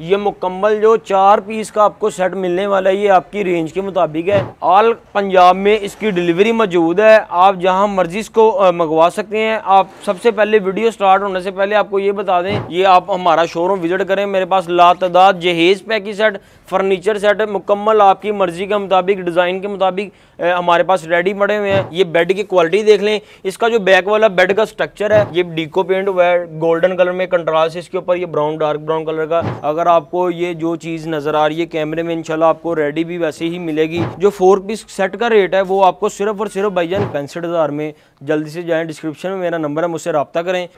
ये मुकम्मल जो चार पीस का आपको सेट मिलने वाला है ये आपकी रेंज के मुताबिक है ऑल पंजाब में इसकी डिलीवरी मौजूद है आप जहां मर्जी इसको मंगवा सकते हैं आप सबसे पहले वीडियो स्टार्ट होने से पहले आपको ये बता दें ये आप हमारा शोरूम विजिट करें मेरे पास लातदाद जहेज पैकी सेट फर्नीचर सेट मुकम्मल आपकी मर्जी के मुताबिक डिज़ाइन के मुताबिक हमारे पास रेडी पड़े हुए हैं ये बेड की क्वालिटी देख लें इसका जो बैक वाला बेड का स्ट्रक्चर है ये डीको पेंट हुआ है गोल्डन कलर में कंट्रास्ट इसके ऊपर ये ब्राउन डार्क ब्राउन कलर का अगर आपको ये जो चीज़ नज़र आ रही है कैमरे में इंशाल्लाह आपको रेडी भी वैसे ही मिलेगी जो फोर पीस सेट का रेट है वो आपको सिर्फ और सिर्फ जान पैंसठ हज़ार में जल्दी से जाएँ डिस्क्रिप्शन में मेरा नंबर है मुझसे रबता करें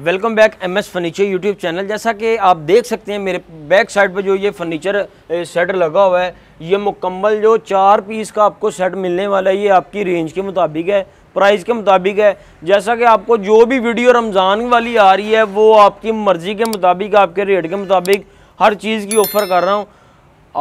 welcome back M S furniture YouTube channel जैसा कि आप देख सकते हैं मेरे बैक साइड पर जो ये फर्नीचर सेट लगा हुआ है ये मुकम्मल जो चार पीस का आपको सेट मिलने वाला है ये आपकी रेंज के मुताबिक है प्राइस के मुताबिक है जैसा कि आपको जो भी वीडियो रमज़ान वाली आ रही है वो आपकी मर्ज़ी के मुताबिक आपके रेट के मुताबिक हर चीज़ की ऑफ़र कर रहा हूँ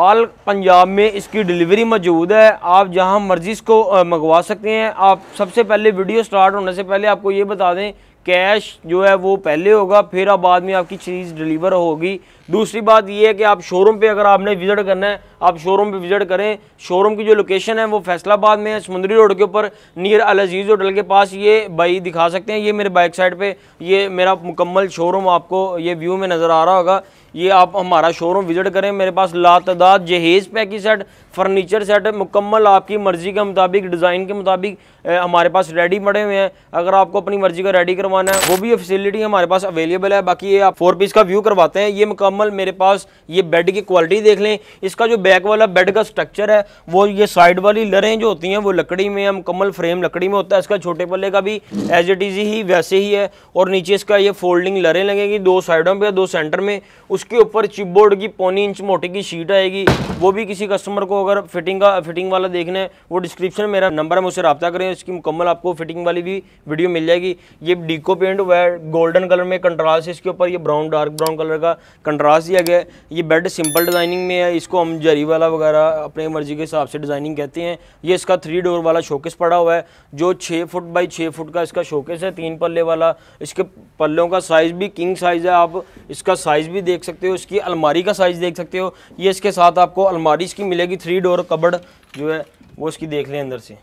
आल पंजाब में इसकी डिलीवरी मौजूद है आप जहाँ मर्जी इसको मंगवा सकते हैं आप सबसे पहले वीडियो स्टार्ट होने से पहले आपको ये बता दें कैश जो है वो पहले होगा फिर आप बाद में आपकी चीज़ डिलीवर होगी दूसरी बात ये है कि आप शोरूम पे अगर आपने विज़िट करना है आप शोरूम पे विज़िट करें शोरूम की जो लोकेशन है वो फैसलाबाद में है समुंदरी रोड के ऊपर नियर अल अजीज़ होटल के पास ये बाई दिखा सकते हैं ये मेरे बाइक साइड पे ये मेरा मुकम्मल शोरूम आपको ये व्यू में नज़र आ रहा होगा ये आप हमारा शोरूम विज़िट करें मेरे पास लातदाद जहेज़ पैकी सेट फर्नीचर सेट मुकम्मल आपकी मर्ज़ी के मुताबिक डिज़ाइन के मुताबिक हमारे पास रेडी पड़े हुए हैं अगर आपको अपनी मर्ज़ी का रेडी करवा करवाना है वो भी फैसिलिटी हमारे पास अवेलेबल है बाकी ये आप फोर पीस का व्यू करवाते हैं ये मुकम्मल मेरे पास ये बेड की क्वालिटी देख लें इसका जो बैक वाला बेड का स्ट्रक्चर है वो ये साइड वाली लरें जो होती हैं वो लकड़ी में या मुकम्मल फ्रेम लकड़ी में होता है इसका छोटे पल्ले का भी एज इट इज़ ही वैसे ही है और नीचे इसका ये फोल्डिंग लरें लगेंगी दो साइडों पर दो सेंटर में उसके ऊपर चिपबोर्ड की पौनी इंच मोटी की शीट आएगी वो भी किसी कस्टमर को अगर फिटिंग का फिटिंग वाला देखना है वो डिस्क्रिप्शन मेरा नंबर है मुझसे रब्ता करें इसकी मुकम्मल आपको फिटिंग वाली भी वीडियो मिल जाएगी ये डी इको पेंट वह गोल्डन कलर में कंट्रास्ट है इसके ऊपर ये ब्राउन डार्क ब्राउन कलर का कंट्रास्ट दिया गया है ये बेड सिंपल डिज़ाइनिंग में है इसको हम जरी वाला वगैरह अपने मर्जी के हिसाब से डिज़ाइनिंग कहते हैं ये इसका थ्री डोर वाला शोकेस पड़ा हुआ है जो छः फुट बाई छः फुट का इसका शोकेस है तीन पल्ले वाला इसके पल्लों का साइज़ भी किंग साइज़ है आप इसका साइज़ भी देख सकते हो इसकी अलमारी का साइज़ देख सकते हो ये इसके साथ आपको अलमारी इसकी मिलेगी थ्री डोर कबड़ जो है वो इसकी देख लें अंदर से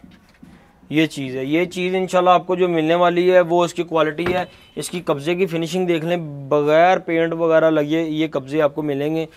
ये चीज़ है ये चीज़ इंशाल्लाह आपको जो मिलने वाली है वो इसकी क्वालिटी है इसकी कब्ज़े की फिनिशिंग देख लें बगैर पेंट वगैरह लगे ये कब्ज़े आपको मिलेंगे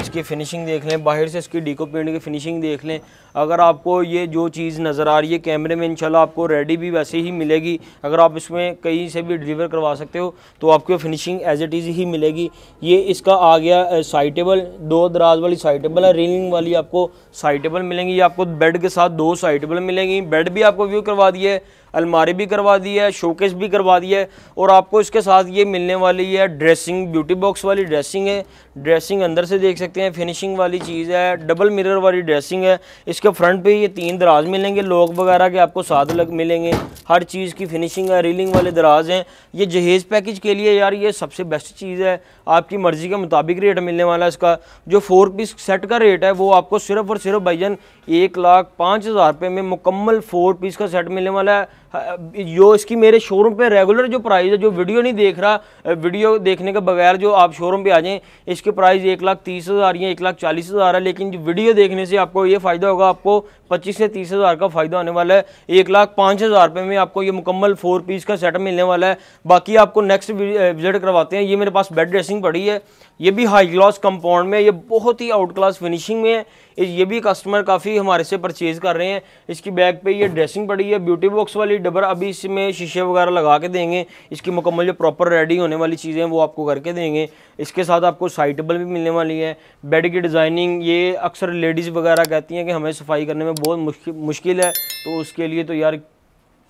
इसकी फ़िनिशिंग देख लें बाहर से इसकी डीको पेंट की फ़िनिशिंग देख लें अगर आपको ये जो चीज़ नज़र आ रही है कैमरे में इंशाल्लाह आपको रेडी भी वैसे ही मिलेगी अगर आप इसमें कहीं से भी डिलीवर करवा सकते हो तो आपको फिनिशिंग एज इट इज़ ही मिलेगी ये इसका आ गया साइटेबल दो दराज वाली साइटेबल है रेलिंग वाली आपको साइटेबल मिलेंगी ये आपको बेड के साथ दो साइटेबल मिलेंगी बेड भी आपको व्यू करवा दिए है अलमारी भी करवा दी है शोकेस भी करवा दिया है और आपको इसके साथ ये मिलने वाली है ड्रेसिंग ब्यूटी बॉक्स वाली ड्रेसिंग है ड्रेसिंग अंदर से देख सकते हैं फिनिशिंग वाली चीज़ है डबल मिरर वाली ड्रेसिंग है इस इसके फ्रंट पे ये तीन दराज मिलेंगे लॉक वगैरह के आपको सात अलग मिलेंगे हर चीज़ की फिनिशिंग है रीलिंग वाले दराज हैं ये जहेज़ पैकेज के लिए यार ये सबसे बेस्ट चीज़ है आपकी मर्ज़ी के मुताबिक रेट मिलने वाला है इसका जो फोर पीस सेट का रेट है वो आपको सिर्फ और सिर्फ भाईजन एक लाख पाँच हज़ार रुपये में मुकम्मल फोर पीस का सेट मिलने वाला है जो हाँ, इसकी मेरे शोरूम पे रेगुलर जो प्राइस है जो वीडियो नहीं देख रहा वीडियो देखने के बगैर जो आप शोरूम पे आ जाएँ इसके प्राइस एक लाख तीस हज़ार या एक लाख चालीस हज़ार है लेकिन जो वीडियो देखने से आपको ये फ़ायदा होगा आपको पच्चीस से तीस हज़ार का फ़ायदा होने वाला है एक लाख पाँच हज़ार रुपये में आपको ये मुकम्मल फोर पीस का सेट मिलने वाला है बाकी आपको नेक्स्ट विजिट करवाते हैं ये मेरे पास बेड ड्रेसिंग पड़ी है ये भी हाई क्लास कंपाउंड में ये बहुत ही आउट क्लास फिनिशिंग में है ये भी कस्टमर काफ़ी हमारे से परचेज़ कर रहे हैं इसकी बैग पे ये ड्रेसिंग पड़ी है ब्यूटी बॉक्स वाली डबर अभी इसमें शीशे वगैरह लगा के देंगे इसकी मुकम्मल जो प्रॉपर रेडी होने वाली चीज़ें वो आपको करके देंगे इसके साथ आपको साइटेबल भी मिलने वाली है बेड की डिज़ाइनिंग ये अक्सर लेडीज़ वगैरह कहती हैं कि हमें सफाई करने में बहुत मुश्किल मुश्किल है तो उसके लिए तो यार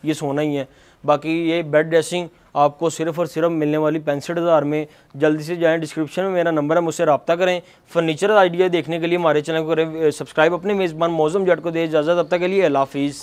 ये सोना ही है बाकी ये बेड ड्रेसिंग आपको सिर्फ और सिर्फ मिलने वाली पैंसठ हज़ार में जल्दी से जाएं डिस्क्रिप्शन में मेरा नंबर है मुझसे रबा करें फर्नीचर आइडिया देखने के लिए हमारे चैनल को करें सब्सक्राइब अपने मेज़बान मौजूम जट को दे इजाज़त अब तक के लिए अलाफीज़